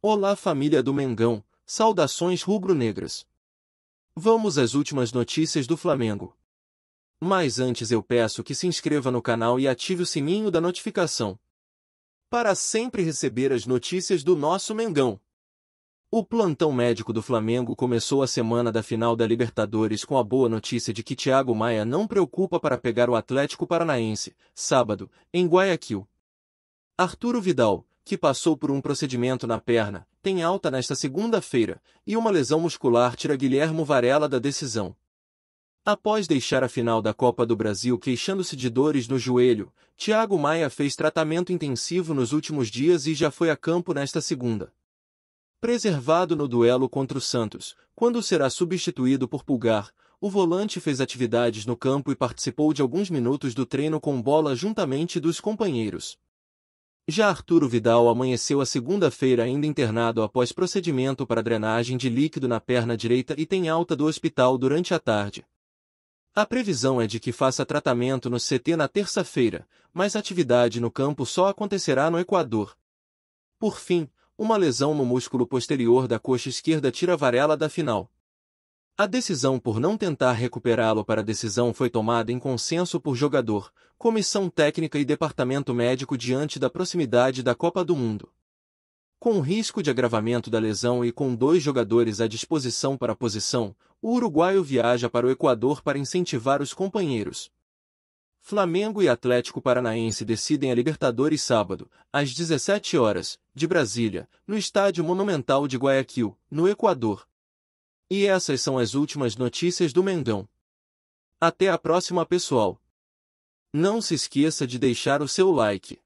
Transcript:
Olá família do Mengão, saudações rubro-negras. Vamos às últimas notícias do Flamengo. Mas antes eu peço que se inscreva no canal e ative o sininho da notificação. Para sempre receber as notícias do nosso Mengão. O plantão médico do Flamengo começou a semana da final da Libertadores com a boa notícia de que Thiago Maia não preocupa para pegar o Atlético Paranaense, sábado, em Guayaquil. Arturo Vidal, que passou por um procedimento na perna, tem alta nesta segunda-feira, e uma lesão muscular tira Guilherme Varela da decisão. Após deixar a final da Copa do Brasil queixando-se de dores no joelho, Thiago Maia fez tratamento intensivo nos últimos dias e já foi a campo nesta segunda. Preservado no duelo contra o Santos, quando será substituído por Pulgar, o volante fez atividades no campo e participou de alguns minutos do treino com bola juntamente dos companheiros. Já Arturo Vidal amanheceu a segunda-feira ainda internado após procedimento para drenagem de líquido na perna direita e tem alta do hospital durante a tarde. A previsão é de que faça tratamento no CT na terça-feira, mas atividade no campo só acontecerá no Equador. Por fim, uma lesão no músculo posterior da coxa esquerda tira a varela da final. A decisão por não tentar recuperá-lo para a decisão foi tomada em consenso por jogador, comissão técnica e departamento médico diante da proximidade da Copa do Mundo. Com risco de agravamento da lesão e com dois jogadores à disposição para a posição, o uruguaio viaja para o Equador para incentivar os companheiros. Flamengo e Atlético Paranaense decidem a Libertadores sábado, às 17 horas, de Brasília, no Estádio Monumental de Guayaquil, no Equador. E essas são as últimas notícias do Mendon. Até a próxima, pessoal! Não se esqueça de deixar o seu like.